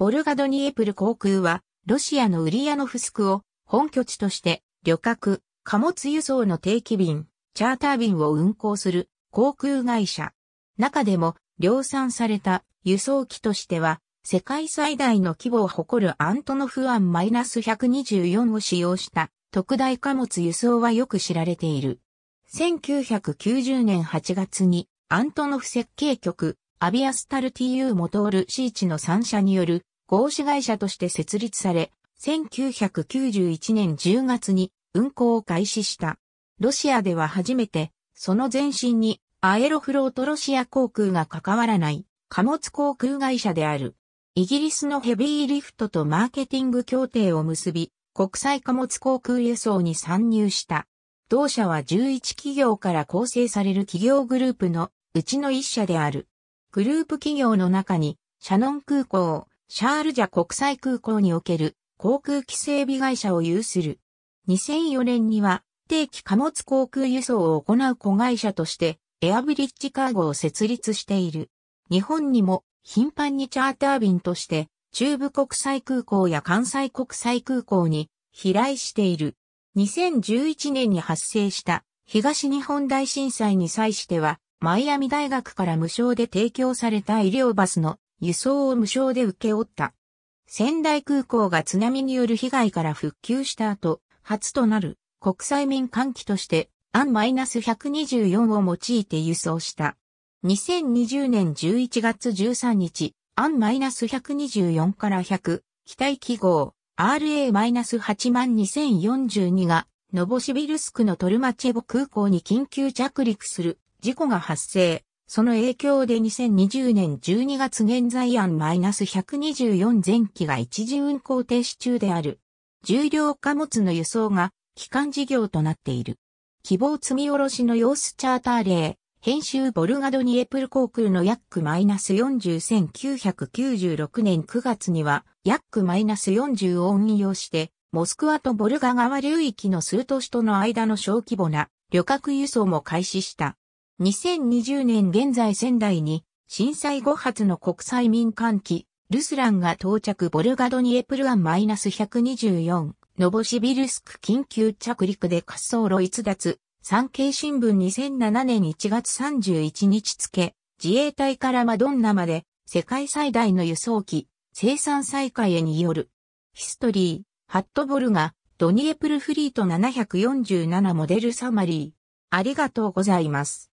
ボルガドニエプル航空は、ロシアのウリヤノフスクを本拠地として旅客、貨物輸送の定期便、チャーター便を運航する航空会社。中でも量産された輸送機としては、世界最大の規模を誇るアントノフアン -124 を使用した特大貨物輸送はよく知られている。1990年8月にアントノフ設計局アビアスタル TU モトールシーチの3社による合資会社として設立され、1991年10月に運行を開始した。ロシアでは初めて、その前身にアエロフロートロシア航空が関わらない貨物航空会社である。イギリスのヘビーリフトとマーケティング協定を結び、国際貨物航空輸送に参入した。同社は11企業から構成される企業グループのうちの1社である。グループ企業の中に、シャノン空港、シャールジャ国際空港における航空機整備会社を有する。2004年には、定期貨物航空輸送を行う子会社として、エアブリッジカーゴを設立している。日本にも頻繁にチャーター便として、中部国際空港や関西国際空港に飛来している。2011年に発生した東日本大震災に際しては、マイアミ大学から無償で提供された医療バスの輸送を無償で受け負った。仙台空港が津波による被害から復旧した後、初となる国際民間機としてアン -124 を用いて輸送した。2020年11月13日、アン -124 から100、機体記号 RA-82042 が、ノボシビルスクのトルマチェボ空港に緊急着陸する事故が発生。その影響で2020年12月現在案 -124 前期が一時運行停止中である。重量貨物の輸送が基幹事業となっている。希望積み下ろしの様子チャーター例、編集ボルガドニエプル航空の約ク -40,996 年9月には、約ク -40 を運用して、モスクワとボルガ川流域の数都市との間の小規模な旅客輸送も開始した。2020年現在仙台に震災後発の国際民間機、ルスランが到着ボルガドニエプルアン -124、ノボシビルスク緊急着陸で滑走路逸脱、産経新聞2007年1月31日付、自衛隊からマドンナまで世界最大の輸送機、生産再開へによる。ヒストリー、ハットボルガ、ドニエプルフリート747モデルサマリー。ありがとうございます。